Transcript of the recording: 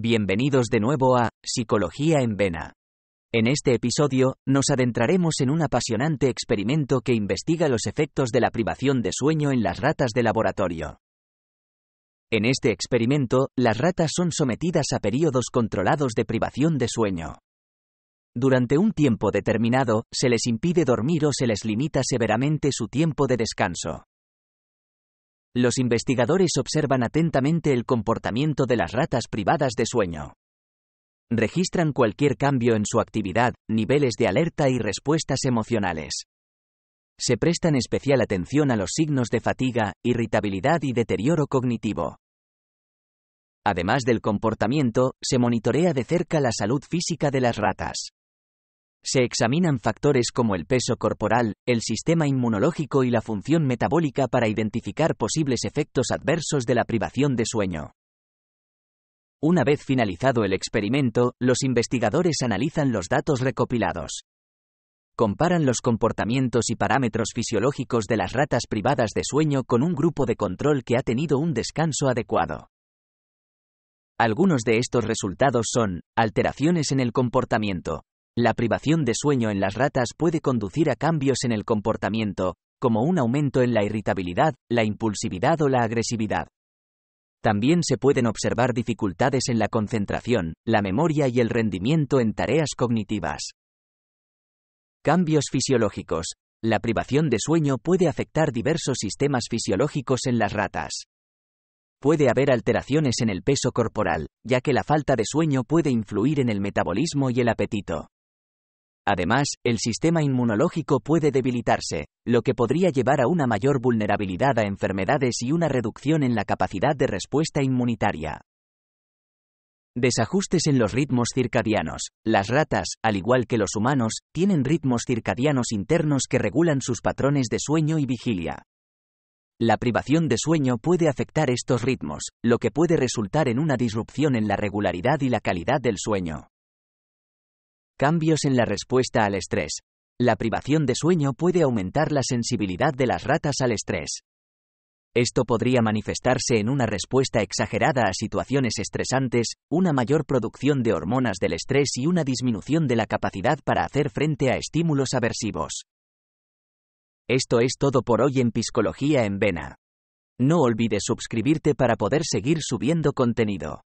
Bienvenidos de nuevo a Psicología en Vena. En este episodio, nos adentraremos en un apasionante experimento que investiga los efectos de la privación de sueño en las ratas de laboratorio. En este experimento, las ratas son sometidas a periodos controlados de privación de sueño. Durante un tiempo determinado, se les impide dormir o se les limita severamente su tiempo de descanso los investigadores observan atentamente el comportamiento de las ratas privadas de sueño. Registran cualquier cambio en su actividad, niveles de alerta y respuestas emocionales. Se prestan especial atención a los signos de fatiga, irritabilidad y deterioro cognitivo. Además del comportamiento, se monitorea de cerca la salud física de las ratas se examinan factores como el peso corporal, el sistema inmunológico y la función metabólica para identificar posibles efectos adversos de la privación de sueño. Una vez finalizado el experimento, los investigadores analizan los datos recopilados. Comparan los comportamientos y parámetros fisiológicos de las ratas privadas de sueño con un grupo de control que ha tenido un descanso adecuado. Algunos de estos resultados son alteraciones en el comportamiento, la privación de sueño en las ratas puede conducir a cambios en el comportamiento, como un aumento en la irritabilidad, la impulsividad o la agresividad. También se pueden observar dificultades en la concentración, la memoria y el rendimiento en tareas cognitivas. Cambios fisiológicos. La privación de sueño puede afectar diversos sistemas fisiológicos en las ratas. Puede haber alteraciones en el peso corporal, ya que la falta de sueño puede influir en el metabolismo y el apetito. Además, el sistema inmunológico puede debilitarse, lo que podría llevar a una mayor vulnerabilidad a enfermedades y una reducción en la capacidad de respuesta inmunitaria. Desajustes en los ritmos circadianos. Las ratas, al igual que los humanos, tienen ritmos circadianos internos que regulan sus patrones de sueño y vigilia. La privación de sueño puede afectar estos ritmos, lo que puede resultar en una disrupción en la regularidad y la calidad del sueño. Cambios en la respuesta al estrés. La privación de sueño puede aumentar la sensibilidad de las ratas al estrés. Esto podría manifestarse en una respuesta exagerada a situaciones estresantes, una mayor producción de hormonas del estrés y una disminución de la capacidad para hacer frente a estímulos aversivos. Esto es todo por hoy en Psicología en Vena. No olvides suscribirte para poder seguir subiendo contenido.